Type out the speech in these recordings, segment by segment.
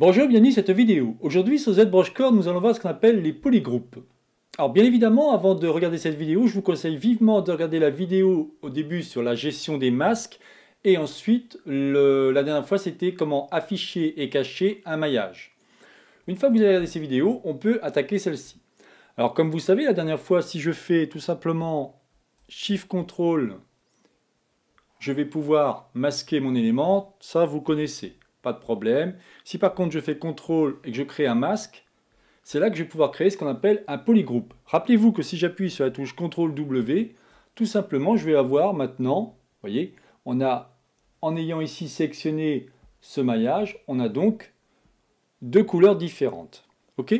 Bonjour, bienvenue à cette vidéo. Aujourd'hui sur ZBrushCore, nous allons voir ce qu'on appelle les polygroupes. Alors bien évidemment, avant de regarder cette vidéo, je vous conseille vivement de regarder la vidéo au début sur la gestion des masques et ensuite, la dernière fois, c'était comment afficher et cacher un maillage. Une fois que vous avez regardé ces vidéos, on peut attaquer celle-ci. Alors comme vous savez, la dernière fois, si je fais tout simplement Shift ctrl je vais pouvoir masquer mon élément, ça vous connaissez pas de problème. Si par contre je fais CTRL et que je crée un masque, c'est là que je vais pouvoir créer ce qu'on appelle un polygroupe. Rappelez-vous que si j'appuie sur la touche CTRL-W, tout simplement je vais avoir maintenant, vous voyez, on a, en ayant ici sélectionné ce maillage, on a donc deux couleurs différentes. Ok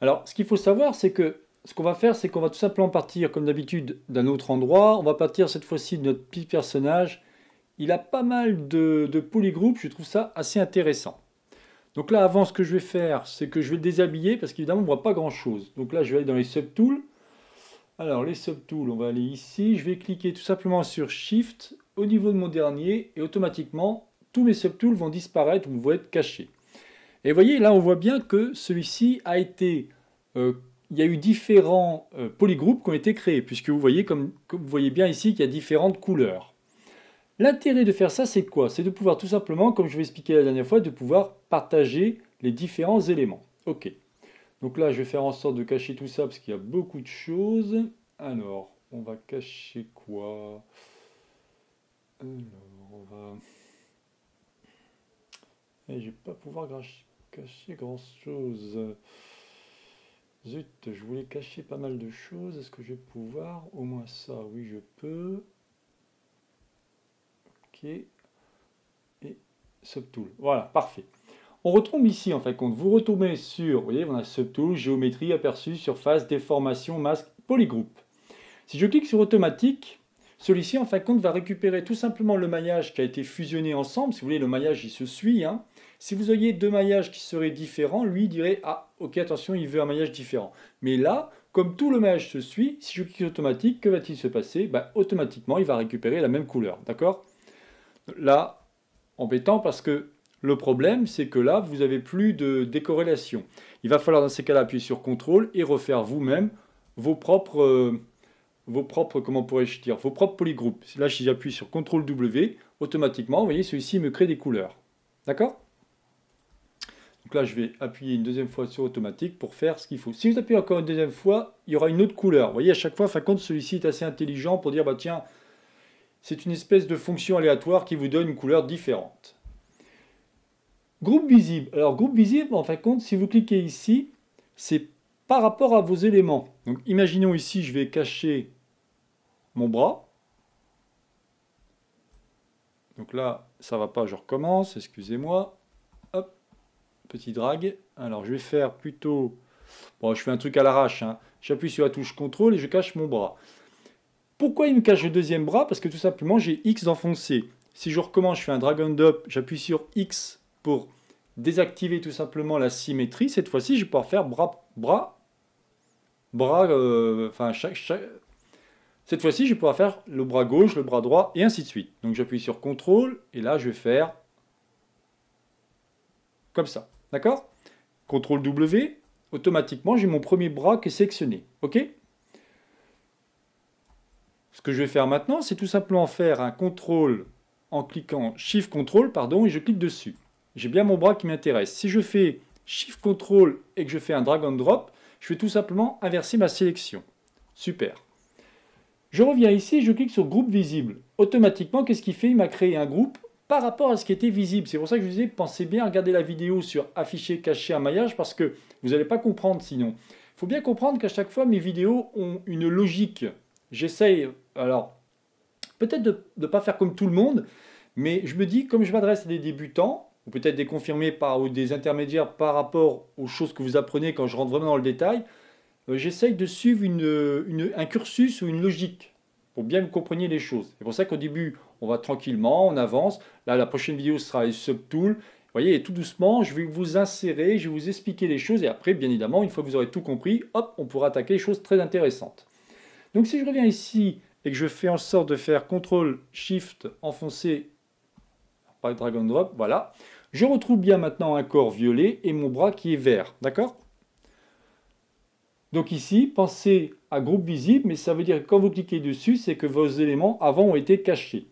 Alors, ce qu'il faut savoir, c'est que ce qu'on va faire, c'est qu'on va tout simplement partir, comme d'habitude, d'un autre endroit. On va partir cette fois-ci de notre petit personnage il a pas mal de, de polygroupes, je trouve ça assez intéressant. Donc là, avant, ce que je vais faire, c'est que je vais le déshabiller, parce qu'évidemment, on ne voit pas grand-chose. Donc là, je vais aller dans les subtools. Alors, les subtools, on va aller ici. Je vais cliquer tout simplement sur Shift au niveau de mon dernier, et automatiquement, tous mes subtools vont disparaître ou vont être cachés. Et vous voyez, là, on voit bien que celui-ci a été... Euh, il y a eu différents euh, polygroupes qui ont été créés, puisque vous voyez, comme vous voyez bien ici qu'il y a différentes couleurs. L'intérêt de faire ça, c'est quoi C'est de pouvoir tout simplement, comme je vous expliqué la dernière fois, de pouvoir partager les différents éléments. Ok. Donc là, je vais faire en sorte de cacher tout ça parce qu'il y a beaucoup de choses. Alors, on va cacher quoi Alors, on va... Et eh, je vais pas pouvoir cacher grand-chose. Zut, je voulais cacher pas mal de choses. Est-ce que je vais pouvoir Au moins ça, oui, je peux. Et Subtool. Voilà, parfait. On retombe ici en fin de compte. Vous retournez sur, vous voyez, on a Subtool, géométrie, aperçu, surface, déformation, masque, polygroupe. Si je clique sur automatique, celui-ci en fin de compte va récupérer tout simplement le maillage qui a été fusionné ensemble. Si vous voulez, le maillage il se suit. Hein. Si vous auriez deux maillages qui seraient différents, lui dirait Ah, ok, attention, il veut un maillage différent. Mais là, comme tout le maillage se suit, si je clique automatique, que va-t-il se passer bah, Automatiquement, il va récupérer la même couleur. D'accord Là, embêtant parce que le problème, c'est que là, vous n'avez plus de décorrélation. Il va falloir dans ces cas-là appuyer sur CTRL et refaire vous-même vos propres, euh, vos propres, comment vos propres polygroupes. Là, si j'appuie sur CTRL W, automatiquement, vous voyez, celui-ci me crée des couleurs. D'accord Donc là, je vais appuyer une deuxième fois sur automatique pour faire ce qu'il faut. Si vous appuyez encore une deuxième fois, il y aura une autre couleur. Vous voyez, à chaque fois, fin compte, celui-ci est assez intelligent pour dire, bah tiens, c'est une espèce de fonction aléatoire qui vous donne une couleur différente. Groupe visible. Alors, groupe visible, en fin de compte, si vous cliquez ici, c'est par rapport à vos éléments. Donc, imaginons ici, je vais cacher mon bras. Donc là, ça ne va pas, je recommence, excusez-moi. Hop, petit drag. Alors, je vais faire plutôt... Bon, je fais un truc à l'arrache. Hein. J'appuie sur la touche CTRL et je cache mon bras. Pourquoi il me cache le deuxième bras Parce que tout simplement, j'ai X enfoncé. Si je recommence, je fais un drag and drop, j'appuie sur X pour désactiver tout simplement la symétrie. Cette fois-ci, je vais pouvoir faire bras, bras, bras, euh, enfin, chaque, Cette fois-ci, je vais pouvoir faire le bras gauche, le bras droit, et ainsi de suite. Donc j'appuie sur CTRL, et là, je vais faire comme ça. D'accord CTRL W, automatiquement, j'ai mon premier bras qui est sélectionné. OK ce que je vais faire maintenant, c'est tout simplement faire un contrôle en cliquant Shift Control, pardon, et je clique dessus. J'ai bien mon bras qui m'intéresse. Si je fais Shift Control et que je fais un drag and drop, je vais tout simplement inverser ma sélection. Super. Je reviens ici, je clique sur groupe visible. Automatiquement, qu'est-ce qu'il fait Il m'a créé un groupe par rapport à ce qui était visible. C'est pour ça que je vous disais, pensez bien à regarder la vidéo sur afficher, cacher un maillage parce que vous n'allez pas comprendre sinon. Il faut bien comprendre qu'à chaque fois, mes vidéos ont une logique j'essaye, alors, peut-être de ne pas faire comme tout le monde, mais je me dis, comme je m'adresse à des débutants, ou peut-être des confirmés par, ou des intermédiaires par rapport aux choses que vous apprenez quand je rentre vraiment dans le détail, euh, j'essaye de suivre une, un cursus ou une logique pour bien vous compreniez les choses. C'est pour ça qu'au début, on va tranquillement, on avance. Là, la prochaine vidéo sera les subtools. Vous voyez, et tout doucement, je vais vous insérer, je vais vous expliquer les choses. Et après, bien évidemment, une fois que vous aurez tout compris, hop, on pourra attaquer les choses très intéressantes. Donc si je reviens ici et que je fais en sorte de faire CTRL, SHIFT, enfoncer, par drag drop, voilà, je retrouve bien maintenant un corps violet et mon bras qui est vert, d'accord donc ici, pensez à groupe visible, mais ça veut dire que quand vous cliquez dessus, c'est que vos éléments avant ont été cachés.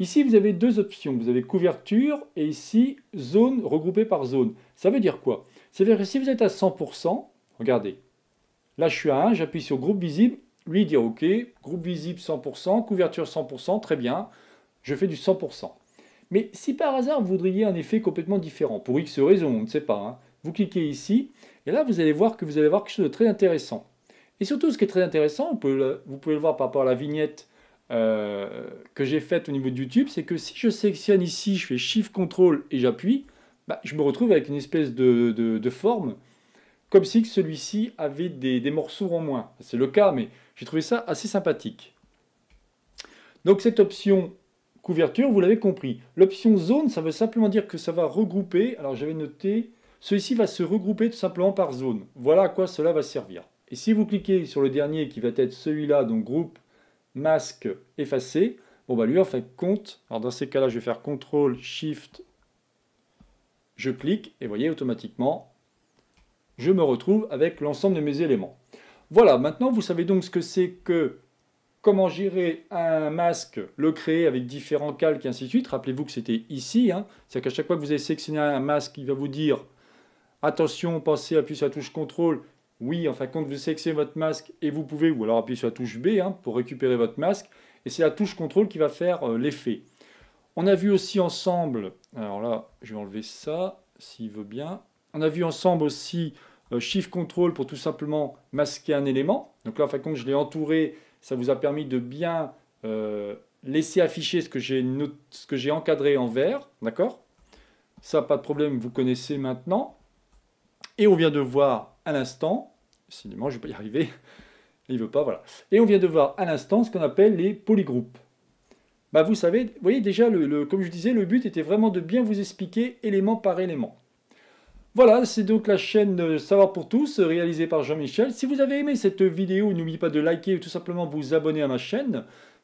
Ici, vous avez deux options. Vous avez couverture et ici, zone regroupée par zone. Ça veut dire quoi C'est-à-dire que si vous êtes à 100%, regardez, là je suis à 1, j'appuie sur groupe visible lui dire ok, groupe visible 100%, couverture 100%, très bien, je fais du 100%. Mais si par hasard vous voudriez un effet complètement différent, pour X raison, on ne sait pas, hein, vous cliquez ici, et là vous allez voir que vous allez voir quelque chose de très intéressant. Et surtout ce qui est très intéressant, vous pouvez le, voir par rapport à la vignette euh, que j'ai faite au niveau de YouTube, c'est que si je sélectionne ici, je fais Shift Control et j'appuie, bah, je me retrouve avec une espèce de forme comme si celui-ci avait des, morceaux en moins. C'est le cas, mais j'ai trouvé ça assez sympathique. Donc cette option couverture, vous l'avez compris. L'option zone, ça veut simplement dire que ça va regrouper, alors j'avais noté, celui-ci va se regrouper tout simplement par zone. Voilà à quoi cela va servir. Et si vous cliquez sur le dernier qui va être celui-là, donc groupe, masque, effacé, bon bah lui en fait compte, alors dans ces cas-là je vais faire CTRL, SHIFT, je clique, et voyez automatiquement, je me retrouve avec l'ensemble de mes éléments. Voilà, maintenant vous savez donc ce que c'est que comment gérer un masque, le créer avec différents calques et ainsi de suite. Rappelez-vous que c'était ici, hein. c'est-à-dire qu'à chaque fois que vous avez sélectionné un masque, il va vous dire attention, pensez, appuyez sur la touche contrôle. Oui, enfin, quand vous sélectionnez votre masque et vous pouvez, ou alors appuyez sur la touche B hein, pour récupérer votre masque, et c'est la touche contrôle qui va faire euh, l'effet. On a vu aussi ensemble, alors là, je vais enlever ça, s'il veut bien, on a vu ensemble aussi euh, Shift Control pour tout simplement masquer un élément. Donc là, en fait, je l'ai entouré. Ça vous a permis de bien euh, laisser afficher ce que j'ai encadré en vert. D'accord Ça, pas de problème, vous connaissez maintenant. Et on vient de voir à l'instant, Sinon, je ne vais pas y arriver. Il ne veut pas, voilà. Et on vient de voir à l'instant ce qu'on appelle les polygroupes. Bah vous savez, vous voyez déjà, le, comme je disais, le but était vraiment de bien vous expliquer élément par élément. Voilà, c'est donc la chaîne euh, Savoir pour tous, euh, réalisée par Jean-Michel. Si vous avez aimé cette vidéo, n'oubliez pas de liker et tout simplement vous abonner à ma chaîne.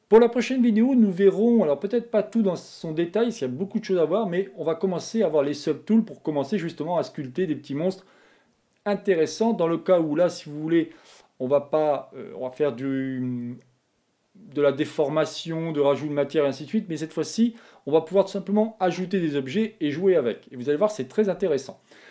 Pour la prochaine vidéo, nous verrons, alors peut-être pas tout dans son détail, s'il y a beaucoup de choses à voir, mais on va commencer à avoir les sub-tools pour commencer justement à sculpter des petits monstres intéressants. Dans le cas où là, si vous voulez, on va pas, euh, faire du, de la déformation, de rajout de matière, et ainsi de suite, mais cette fois-ci, on va pouvoir tout simplement ajouter des objets et jouer avec. Et vous allez voir, c'est très intéressant.